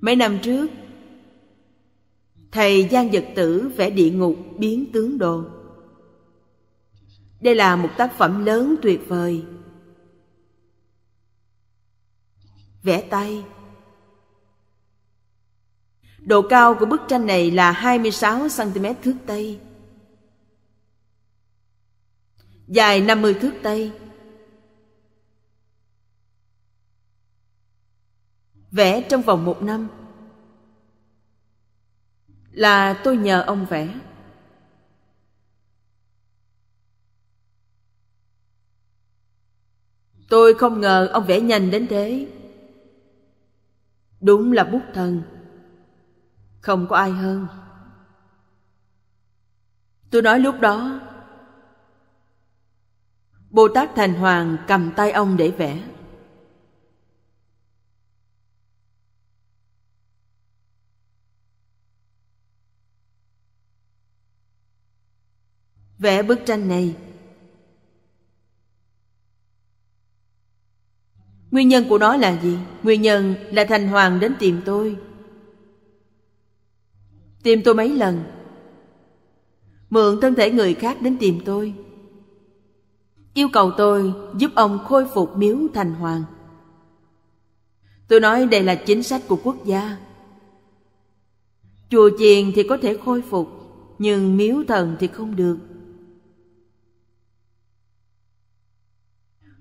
mấy năm trước thầy giang vật tử vẽ địa ngục biến tướng đồ đây là một tác phẩm lớn tuyệt vời vẽ tay độ cao của bức tranh này là 26 cm thước tây dài 50 thước tây vẽ trong vòng một năm là tôi nhờ ông vẽ tôi không ngờ ông vẽ nhanh đến thế đúng là bút thần không có ai hơn tôi nói lúc đó bồ tát thành hoàng cầm tay ông để vẽ vẽ bức tranh này nguyên nhân của nó là gì nguyên nhân là thành hoàng đến tìm tôi tìm tôi mấy lần mượn thân thể người khác đến tìm tôi yêu cầu tôi giúp ông khôi phục miếu thành hoàng tôi nói đây là chính sách của quốc gia chùa chiền thì có thể khôi phục nhưng miếu thần thì không được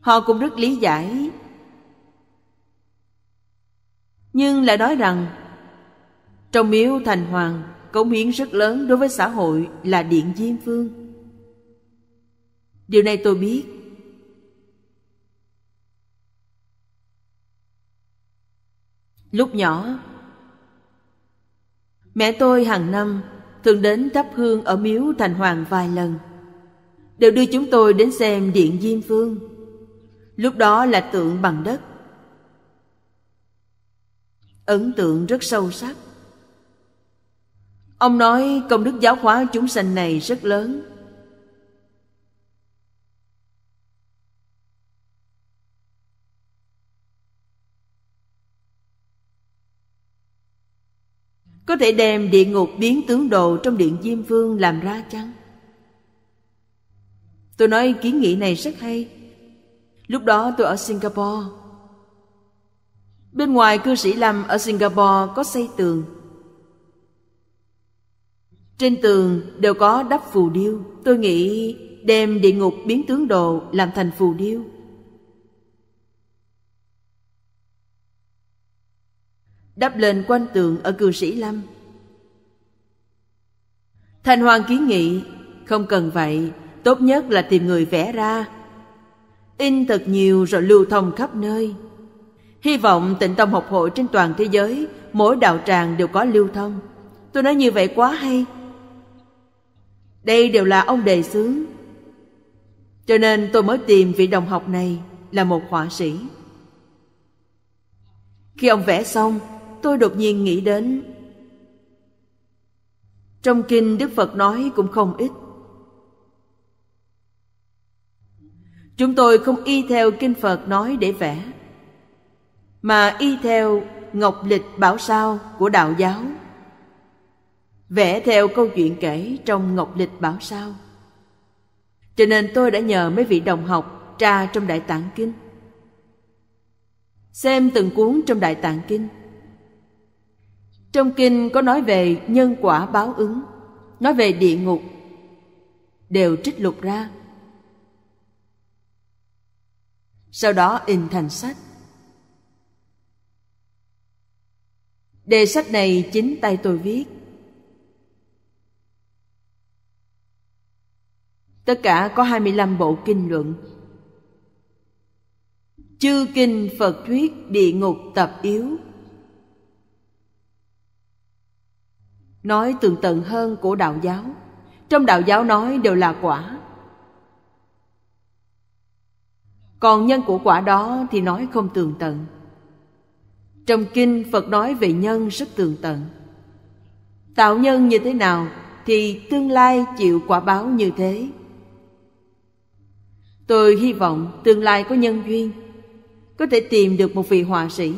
họ cũng rất lý giải nhưng lại nói rằng trong miếu thành hoàng cống hiến rất lớn đối với xã hội là điện diêm phương điều này tôi biết lúc nhỏ mẹ tôi hàng năm thường đến thắp hương ở miếu thành hoàng vài lần đều đưa chúng tôi đến xem điện diêm phương lúc đó là tượng bằng đất ấn tượng rất sâu sắc ông nói công đức giáo hóa chúng sanh này rất lớn có thể đem địa ngục biến tướng đồ trong điện diêm vương làm ra chăng tôi nói kiến nghị này rất hay Lúc đó tôi ở Singapore. Bên ngoài cư sĩ Lâm ở Singapore có xây tường. Trên tường đều có đắp phù điêu. Tôi nghĩ đem địa ngục biến tướng đồ làm thành phù điêu. Đắp lên quanh tường ở cư sĩ Lâm. Thành Hoàng kiến nghị, không cần vậy, tốt nhất là tìm người vẽ ra in thật nhiều rồi lưu thông khắp nơi. Hy vọng tịnh tông học hội trên toàn thế giới, mỗi đạo tràng đều có lưu thông. Tôi nói như vậy quá hay. Đây đều là ông đề xướng. Cho nên tôi mới tìm vị đồng học này là một họa sĩ. Khi ông vẽ xong, tôi đột nhiên nghĩ đến. Trong kinh Đức Phật nói cũng không ít Chúng tôi không y theo kinh Phật nói để vẽ, mà y theo ngọc lịch bảo sao của đạo giáo. Vẽ theo câu chuyện kể trong ngọc lịch bảo sao. Cho nên tôi đã nhờ mấy vị đồng học tra trong Đại Tạng Kinh. Xem từng cuốn trong Đại Tạng Kinh. Trong kinh có nói về nhân quả báo ứng, nói về địa ngục, đều trích lục ra sau đó in thành sách. Đề sách này chính tay tôi viết. Tất cả có 25 bộ kinh luận. Chư kinh Phật thuyết địa ngục tập yếu. Nói tường tận hơn của đạo giáo. Trong đạo giáo nói đều là quả còn nhân của quả đó thì nói không tường tận trong kinh phật nói về nhân rất tường tận tạo nhân như thế nào thì tương lai chịu quả báo như thế tôi hy vọng tương lai có nhân duyên có thể tìm được một vị họa sĩ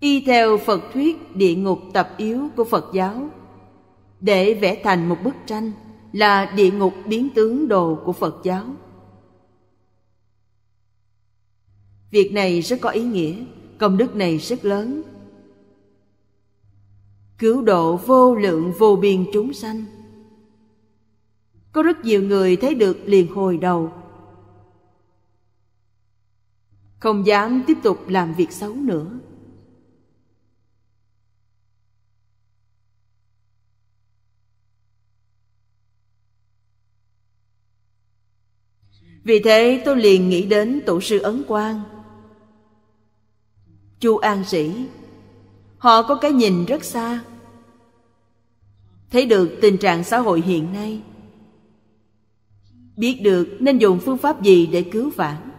y theo phật thuyết địa ngục tập yếu của phật giáo để vẽ thành một bức tranh là địa ngục biến tướng đồ của phật giáo việc này rất có ý nghĩa công đức này rất lớn cứu độ vô lượng vô biên chúng sanh có rất nhiều người thấy được liền hồi đầu không dám tiếp tục làm việc xấu nữa Vì thế tôi liền nghĩ đến tổ sư Ấn Quang Chu An Sĩ Họ có cái nhìn rất xa Thấy được tình trạng xã hội hiện nay Biết được nên dùng phương pháp gì để cứu vãn